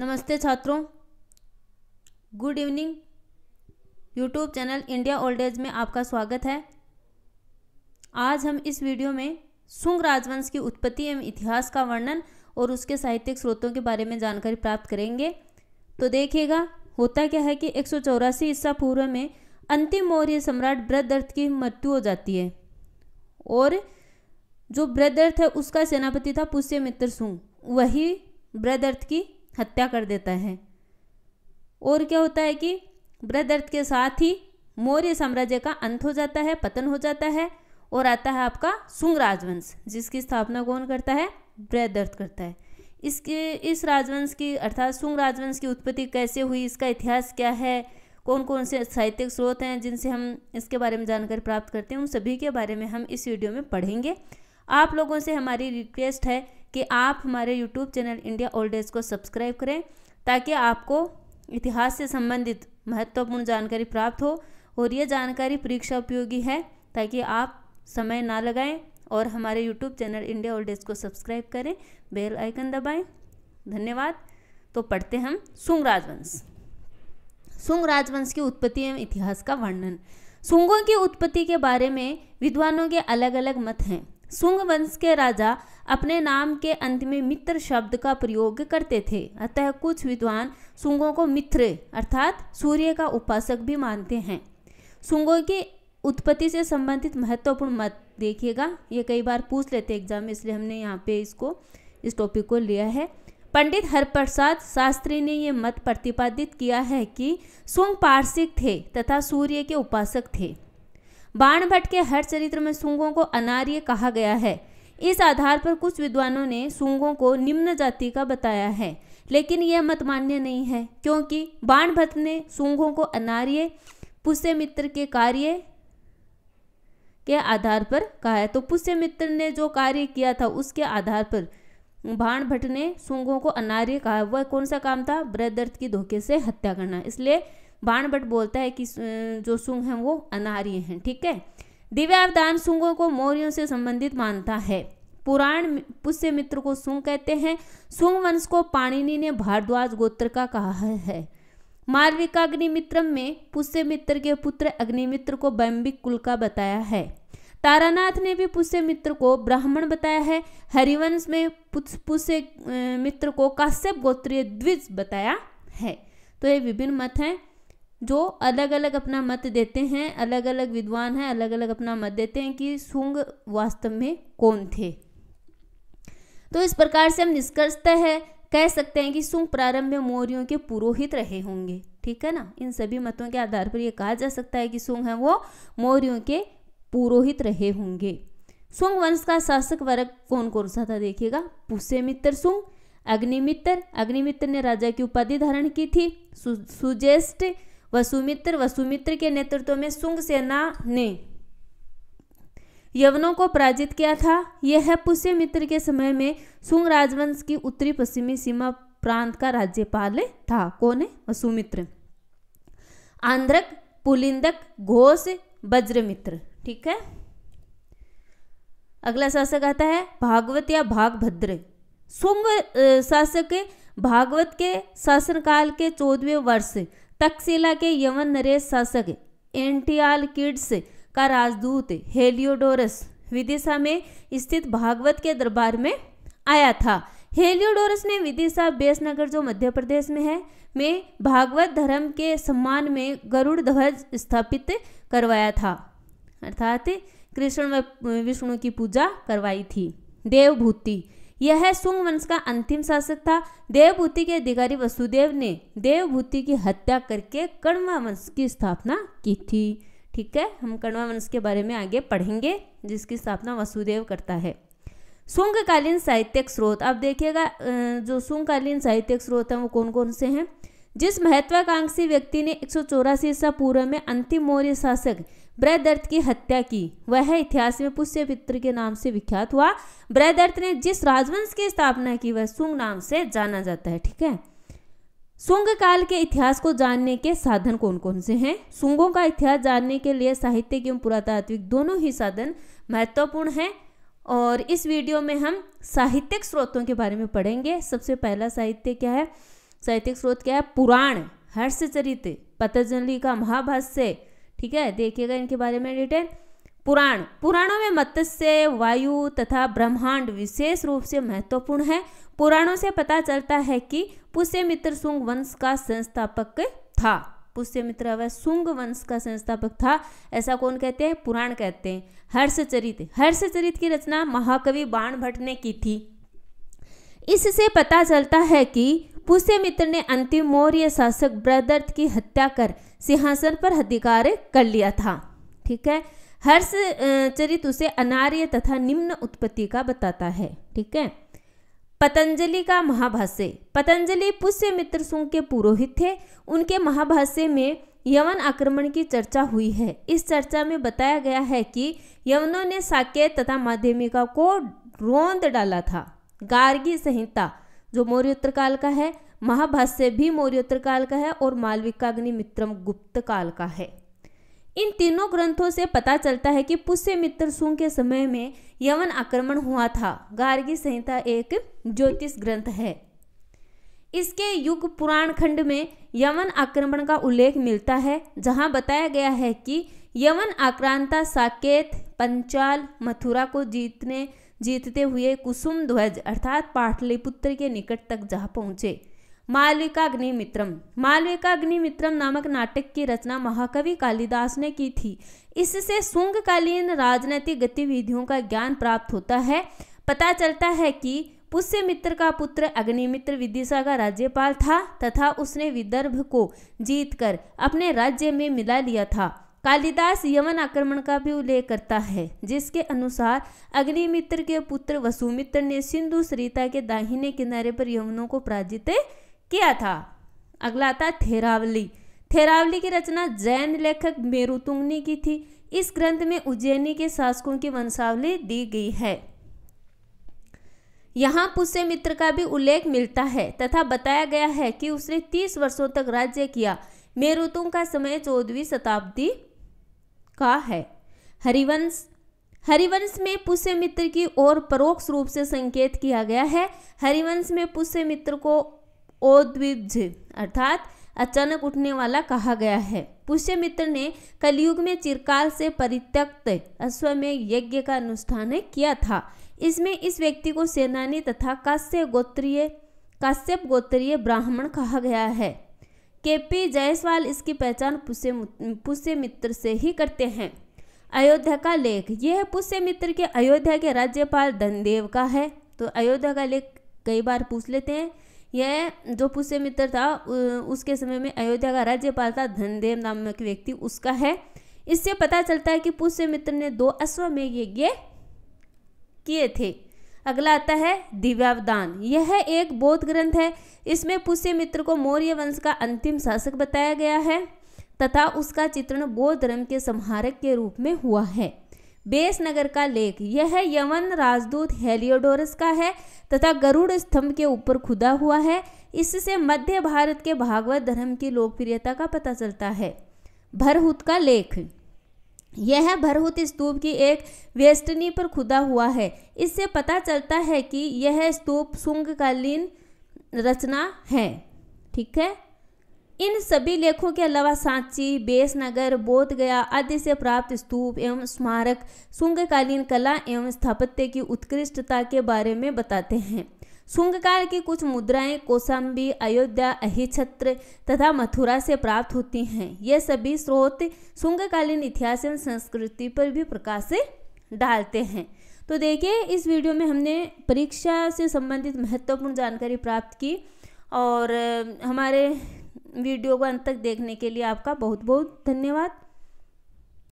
नमस्ते छात्रों good evening YouTube channel India old age में आपका स्वागत है आज हम इस वीडियो में सुंग राजवंश की उत्पत्ति एवं इतिहास का वर्णन और उसके साहित्यिक स्रोतों के बारे में जानकारी प्राप्त करेंगे तो देखिएगा होता क्या है कि एक सौ चौरासी पूर्व में अंतिम मौर्य सम्राट बृहदर्थ की मृत्यु हो जाती है और जो बृहदर्थ है उसका सेनापति था पुष्य मित्र सुंग वही बृहदर्थ की हत्या कर देता है और क्या होता है कि बृहदर्थ के साथ ही मौर्य साम्राज्य का अंत हो जाता है पतन हो जाता है और आता है आपका सुंग राजवंश जिसकी स्थापना कौन करता है बृहदर्थ करता है इसके इस राजवंश की अर्थात सुंग राजवंश की उत्पत्ति कैसे हुई इसका इतिहास क्या है कौन कौन से साहित्यिक स्रोत हैं जिनसे हम इसके बारे में जानकारी प्राप्त करते हैं उन सभी के बारे में हम इस वीडियो में पढ़ेंगे आप लोगों से हमारी रिक्वेस्ट है कि आप हमारे YouTube channel India old age को सब्सक्राइब करें ताकि आपको इतिहास से संबंधित महत्वपूर्ण जानकारी प्राप्त हो और ये जानकारी परीक्षा उपयोगी है ताकि आप समय ना लगाएं और हमारे YouTube channel India old age को सब्सक्राइब करें बेल आइकन दबाएं धन्यवाद तो पढ़ते हम सुंग राजवंश सुंग राजवंश की उत्पत्ति एवं इतिहास का वर्णन सुंगों की उत्पत्ति के बारे में विद्वानों के अलग अलग मत हैं सुंग वंश के राजा अपने नाम के अंत में मित्र शब्द का प्रयोग करते थे अतः कुछ विद्वान सुंगों को मित्र अर्थात सूर्य का उपासक भी मानते हैं सुंगों की उत्पत्ति से संबंधित महत्वपूर्ण मत देखिएगा ये कई बार पूछ लेते एग्जाम में इसलिए हमने यहाँ पे इसको इस टॉपिक को लिया है पंडित हरप्रसाद शास्त्री ने ये मत प्रतिपादित किया है कि सुंग पार्षिक थे तथा सूर्य के उपासक थे बाण भट्ट के हर चरित्र में सूंगों को अनार्य कहा गया है इस आधार पर कुछ विद्वानों ने सूंगों को निम्न जाति का बताया है लेकिन यह मत मान्य नहीं है क्योंकि भट्ट ने सूंघों को अनार्य पुष्य मित्र के कार्य के आधार पर कहा है तो पुष्य मित्र ने जो कार्य किया था उसके आधार पर भट्ट ने सूंघों को अनार्य कहा वह कौन सा काम था ब्रदर्थ की धोखे से हत्या करना इसलिए भट बोलता है कि जो सुंग हैं वो अनार्य हैं ठीक है दिव्यावदान सुंगों को मौर्यों से संबंधित मानता है पुराण पुष्य मित्र को सुंग कहते हैं सुंग वंश को पाणिनि ने भारद्वाज गोत्र का कहा है मार्विका अग्निमित्र में पुष्य मित्र के पुत्र अग्निमित्र को बैम्बिक कुल का बताया है तारानाथ ने भी पुष्य मित्र को ब्राह्मण बताया है हरिवंश में पुष्य मित्र को काश्यप गोत्रीय द्विज बताया है तो ये विभिन्न मत हैं जो अलग अलग अपना मत देते हैं अलग अलग विद्वान हैं अलग अलग अपना मत देते हैं कि सुंग वास्तव में कौन थे तो इस प्रकार से हम निष्कर्षतः है कह सकते हैं कि शुंग प्रारंभ में मौर्यों के पुरोहित रहे होंगे ठीक है ना इन सभी मतों के आधार पर यह कहा जा सकता है कि शुंग है वो मौर्यों के पुरोहित रहे होंगे सुंग वंश का शासक वर्ग कौन कौन सा था देखिएगा पुष्यमित्र सुंग अग्निमित्र अग्निमित्र ने राजा की उपाधि धारण की थी सु, सुजेस्ट वसुमित्र वसुमित्र के नेतृत्व में सुंग सेना ने यवनों को पराजित किया था यह है पुष्यमित्र के समय में सुंग राजवंश की उत्तरी पश्चिमी सीमा प्रांत का राज्यपाल था कौन है वसुमित्र आंध्रक पुलिंदक घोष वज्रमित्र ठीक है अगला शासक आता है भागवत या भागभद्र सुंग शासक भागवत के शासनकाल के चौदहवें वर्ष तक्षशिला के यवन नरेश शासक एंटियाल किड्स का राजदूत हेलियोडोरस विदिशा में स्थित भागवत के दरबार में आया था हेलियोडोरस ने विदिशा बेसनगर जो मध्य प्रदेश में है में भागवत धर्म के सम्मान में गरुड़ ध्वज स्थापित करवाया था अर्थात कृष्ण व विष्णु की पूजा करवाई थी देवभूति यह सुंग वंश का अंतिम शासक था देवभूति के अधिकारी वसुदेव ने देवभूति की हत्या करके कण्वा वंश की स्थापना की थी ठीक है हम कण्वा वंश के बारे में आगे पढ़ेंगे जिसकी स्थापना वसुदेव करता है शुंगकालीन साहित्यिक स्रोत आप देखिएगा जो सुंगकालीन साहित्यिक स्रोत हैं वो कौन कौन से हैं जिस महत्वाकांक्षी व्यक्ति ने एक सौ ईसा पूर्व में अंतिम मौर्य शासक ब्रैदर्थ की हत्या की वह इतिहास में पुष्य पित्र के नाम से विख्यात हुआ ब्रैदर्थ ने जिस राजवंश की स्थापना की वह सुंग नाम से जाना जाता है ठीक है सुंग काल के इतिहास को जानने के साधन कौन कौन से हैं सुंगों का इतिहास जानने के लिए साहित्य एवं पुरातात्विक दोनों ही साधन महत्वपूर्ण हैं और इस वीडियो में हम साहित्यिक स्रोतों के बारे में पढ़ेंगे सबसे पहला साहित्य क्या है साहित्यिक स्रोत क्या है पुराण हर्षचरित पतंजलि का महाभाष्य ठीक है देखिएगा इनके बारे में डिटेल पुराण पुराणों में मत्स्य वायु तथा ब्रह्मांड विशेष रूप से महत्वपूर्ण है पुराणों से पता चलता है कि पुष्यमित्र सुंग वंश का संस्थापक था पुष्यमित्र वह सुंग वंश का संस्थापक था ऐसा कौन कहते हैं पुराण कहते हैं हर्षचरित हर्षचरित की रचना महाकवि बाण भट्ट ने की थी इससे पता चलता है कि पुष्यमित्र ने अंतिम मौर्य शासक ब्रदर्थ की हत्या कर सिंहासन पर अधिकार कर लिया था ठीक है हर्ष चरित उसे अनार्य तथा निम्न उत्पत्ति का बताता है ठीक है पतंजलि का महाभाष्य पतंजलि पुष्यमित्र सुंग के पुरोहित थे उनके महाभाष्य में यवन आक्रमण की चर्चा हुई है इस चर्चा में बताया गया है कि यवनों ने साकेत तथा माध्यमिका को रोंद डाला था गार्गी संहिता जो मौर्योत्तर काल का है महाभाष्य भी मौर्योत्तर काल का है और मालविकाग्नि मित्रम गुप्त काल का है इन तीनों ग्रंथों से पता चलता है कि पुष्य मित्र सुंग के समय में यवन आक्रमण हुआ था गार्गी संहिता एक ज्योतिष ग्रंथ है इसके युग पुराण खंड में यवन आक्रमण का उल्लेख मिलता है जहां बताया गया है कि यवन आक्रांता साकेत पंचाल मथुरा को जीतने जीतते हुए कुसुम ध्वज अर्थात पाटलिपुत्र के निकट तक जा पहुंचे मालविकाग्निमित्रम मालविकाग्निमित्रम नामक नाटक की रचना महाकवि कालिदास ने की थी इससे शुंगकालीन राजनीतिक गतिविधियों का ज्ञान प्राप्त होता है पता चलता है कि पुष्य मित्र का पुत्र अग्निमित्र विदिशा का राज्यपाल था तथा उसने विदर्भ को जीतकर अपने राज्य में मिला लिया था कालिदास यमन आक्रमण का भी उल्लेख करता है जिसके अनुसार अग्निमित्र के पुत्र वसुमित्र ने सिंधु सरिता के दाहिने किनारे पर यमनों को पराजित किया था अगला था थेरावली थेरावली की रचना जैन लेखक मेरुतुंग की थी इस ग्रंथ में उज्जैनी के शासकों की वंशावली दी गई है यहाँ पुष्य मित्र का भी उल्लेख मिलता है तथा बताया गया है कि उसने तीस वर्षों तक राज्य किया मेरुतुंग का समय चौदहवीं शताब्दी का है हरिवंश हरिवंश में पुष्य मित्र की ओर परोक्ष रूप से संकेत किया गया है हरिवंश में पुष्य मित्र को ओद्विज अर्थात अचानक उठने वाला कहा गया है पुष्य मित्र ने कलयुग में चिरकाल से परित्यक्त अश्वमेघ यज्ञ का अनुष्ठान किया था इसमें इस व्यक्ति को सेनानी तथा काश्य गोत्रीय काश्यप गोत्रीय ब्राह्मण कहा गया है केपी जायसवाल इसकी पहचान पुष्य पुष्य मित्र से ही करते हैं अयोध्या का लेख यह पुष्य मित्र के अयोध्या के राज्यपाल धनदेव का है तो अयोध्या का लेख कई बार पूछ लेते हैं यह जो पुष्य मित्र था उसके समय में अयोध्या का राज्यपाल था धनदेव नामक व्यक्ति उसका है इससे पता चलता है कि पुष्य मित्र ने दो अश्वमेघ यज्ञ किए थे अगला आता है दिव्यावदान यह एक बौद्ध ग्रंथ है इसमें पुष्य मित्र को मौर्य वंश का अंतिम शासक बताया गया है तथा उसका चित्रण बौद्ध धर्म के संहारक के रूप में हुआ है बेस नगर का लेख यह यवन राजदूत हेलियोडोरस का है तथा गरुड़ स्तंभ के ऊपर खुदा हुआ है इससे मध्य भारत के भागवत धर्म की लोकप्रियता का पता चलता है भरहुत का लेख यह भरहुत स्तूप की एक वेस्टनी पर खुदा हुआ है इससे पता चलता है कि यह स्तूप शुंगकालीन रचना है ठीक है इन सभी लेखों के अलावा सांची बेसनगर बोधगया आदि से प्राप्त स्तूप एवं स्मारक शुंगकालीन कला एवं स्थापत्य की उत्कृष्टता के बारे में बताते हैं शुंग काल की कुछ मुद्राएं कौशाम्बी अयोध्या अहिछत्र तथा मथुरा से प्राप्त होती हैं ये सभी स्रोत शुंगकालीन इतिहास एवं संस्कृति पर भी प्रकाश डालते हैं तो देखिए इस वीडियो में हमने परीक्षा से संबंधित महत्वपूर्ण जानकारी प्राप्त की और हमारे वीडियो को अंत तक देखने के लिए आपका बहुत बहुत धन्यवाद